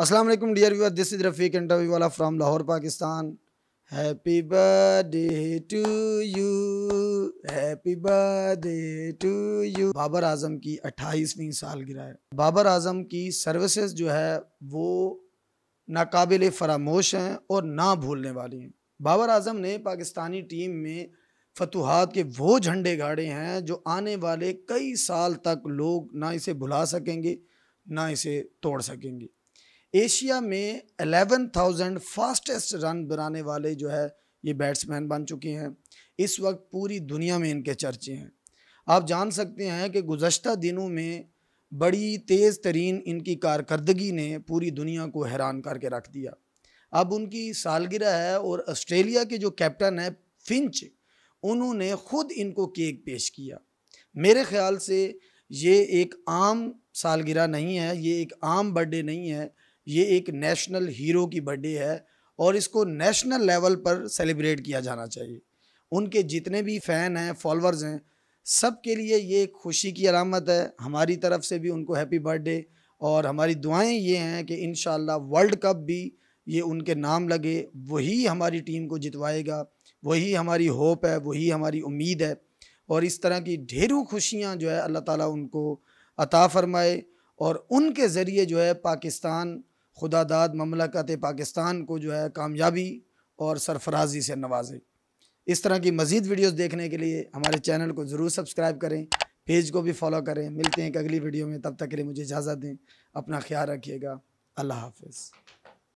अस्सलाम वालेकुम dear viewer this is Rafiq interview वाला from Lahore Pakistan happy birthday to you happy birthday to you Babar Azam की 28वीं सालगिरह है बाबर आजम की सर्विसेज जो है वो नाकबिल फरामोश हैं और ना भूलने वाली हैं बाबर आजम ने पाकिस्तानी टीम में फतुहात के वो झंडे गाड़े हैं जो आने वाले कई साल तक लोग ना इसे भुला सकेंगे ना इसे तोड़ सकेंगे एशिया में 11,000 फास्टेस्ट रन बनाने वाले जो है ये बैट्समैन बन चुके हैं इस वक्त पूरी दुनिया में इनके चर्चे हैं आप जान सकते हैं कि गुज्त दिनों में बड़ी तेज़ तरीन इनकी कारकर्दगी ने पूरी दुनिया को हैरान करके रख दिया अब उनकी सालगिरह है और ऑस्ट्रेलिया के जो कैप्टन है फिंच उन्होंने ख़ुद इनको केक पेश किया मेरे ख़्याल से ये एक आम सालगिरह नहीं है ये एक आम बर्थडे नहीं है ये एक नेशनल हीरो की बर्थडे है और इसको नेशनल लेवल पर सेलिब्रेट किया जाना चाहिए उनके जितने भी फ़ैन हैं फॉलोअर्स हैं सब के लिए ये खुशी की अलामत है हमारी तरफ से भी उनको हैप्पी बर्थडे और हमारी दुआएं ये हैं कि इन वर्ल्ड कप भी ये उनके नाम लगे वही हमारी टीम को जितवाएगा वही हमारी होप है वही हमारी उम्मीद है और इस तरह की ढेरों खुशियाँ जो है अल्लाह ताला उनको अता फ़रमाए और उनके ज़रिए जो है पाकिस्तान खुदा दाद ममलकत पाकिस्तान को जो है कामयाबी और सरफराजी से नवाजे इस तरह की मज़ीद वीडियोस देखने के लिए हमारे चैनल को ज़रूर सब्सक्राइब करें पेज को भी फॉलो करें मिलते हैं एक अगली वीडियो में तब तक के लिए मुझे इजाज़त दें अपना ख्याल रखिएगा अल्लाह हाफिज़